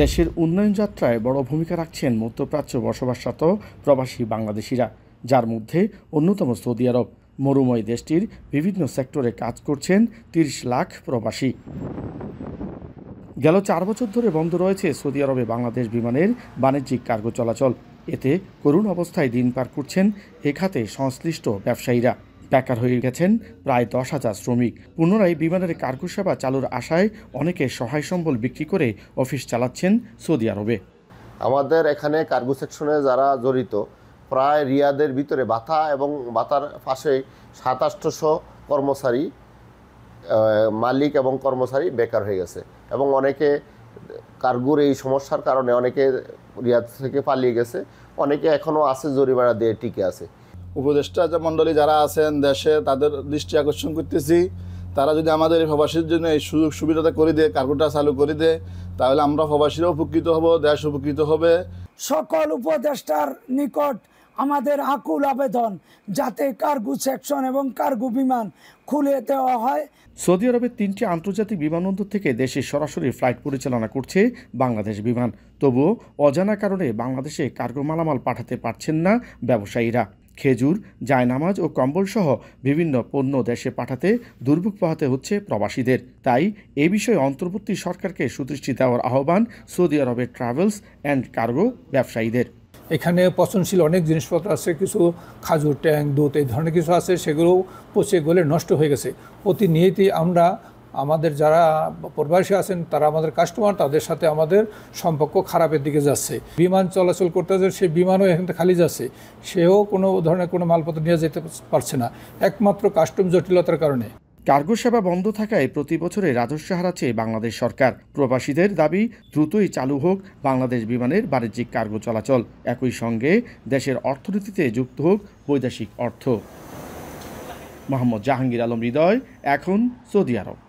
দেশের উন্নয়ন যাত্রায় বড় ভূমিকা রাখছেন মধ্যপ্রাচ্য বসবাসরত প্রবাসী বাংলাদেশিরা যার মধ্যে অন্যতম সৌদি আরব মরুময় দেশটির বিভিন্ন সেক্টরে কাজ করছেন তিরিশ লাখ প্রবাসী গেল চার বছর ধরে বন্ধ রয়েছে সৌদি আরবে বাংলাদেশ বিমানের বাণিজ্যিক কার্গো চলাচল এতে করুণ অবস্থায় দিন পার করছেন এ খাতে সংশ্লিষ্ট ব্যবসায়ীরা বেকার হয়ে গেছেন প্রায় দশ হাজার শ্রমিক পুনরায় বিমানের কার্গো সেবা চালুর আশায় অনেকে সহায় সম্বল বিক্রি করে অফিস চালাচ্ছেন সৌদি আরবে আমাদের এখানে কার্গো সেকশনে যারা জড়িত প্রায় রিয়াদের ভিতরে বাথা এবং বাতার পাশে সাত কর্মচারী মালিক এবং কর্মচারী বেকার হয়ে গেছে এবং অনেকে কার্গুর এই সমস্যার কারণে অনেকে রিয়াদ থেকে পালিয়ে গেছে অনেকে এখনও আছে জরিমানা দিয়ে টিকে আছে উপদেষ্টা মণ্ডলী যারা আছেন দেশে তাদের দৃষ্টি আকর্ষণ করতেছি তারা যদি আমাদের প্রবাসীর জন্য এই সুযোগ সুবিধাটা করে দেয় কার্গোটা চালু করে দেয় তাহলে আমরা প্রবাসীরা উপকৃত হব দেশ উপকৃত হবে সকল উপদেষ্টার নিকট আমাদের আকুল আবেদন যাতে কার্গু সেকশন এবং কার্গু বিমান খুলে দেওয়া হয় সৌদি আরবের তিনটি আন্তর্জাতিক বিমানবন্দর থেকে দেশে সরাসরি ফ্লাইট পরিচালনা করছে বাংলাদেশ বিমান তবুও অজানা কারণে বাংলাদেশে কার্গো মালামাল পাঠাতে পারছেন না ব্যবসায়ীরা খেজুর জায়নামাজ ও কম্বলসহ বিভিন্ন পণ্য দেশে পাঠাতে দুর্ভোগ পাহাতে হচ্ছে প্রবাসীদের তাই এ বিষয়ে অন্তর্বর্তী সরকারকে সুদৃষ্টি দেওয়ার আহ্বান সৌদি আরবের ট্রাভেলস অ্যান্ড কার্গো ব্যবসায়ীদের এখানে পচনশীল অনেক জিনিসপত্র আছে কিছু খাজুর ট্যাঙ্ক দুধ এই ধরনের কিছু আছে সেগুলো পচে গলে নষ্ট হয়ে গেছে নিয়েতেই আমরা আমাদের যারা প্রবাসী আছেন তারা আমাদের কাস্টমার তাদের সাথে আমাদের সম্পর্ক খারাপের দিকে যাচ্ছে বিমান চলাচল করতে যাচ্ছে সেই বিমানও এখান থেকে খালি যাচ্ছে সেও কোনো ধরনের কোনো মালপত্র নিয়ে যেতে পারছে না একমাত্র কাস্টম জটিলতার কারণে কার্গো সেবা বন্ধ থাকায় প্রতি বছরে রাজস্ব হারাচ্ছে বাংলাদেশ সরকার প্রবাসীদের দাবি দ্রুতই চালু হোক বাংলাদেশ বিমানের বাণিজ্যিক কার্গো চলাচল একই সঙ্গে দেশের অর্থনীতিতে যুক্ত হোক বৈদেশিক অর্থ মোহাম্মদ জাহাঙ্গীর আলম হৃদয় এখন সৌদি আরব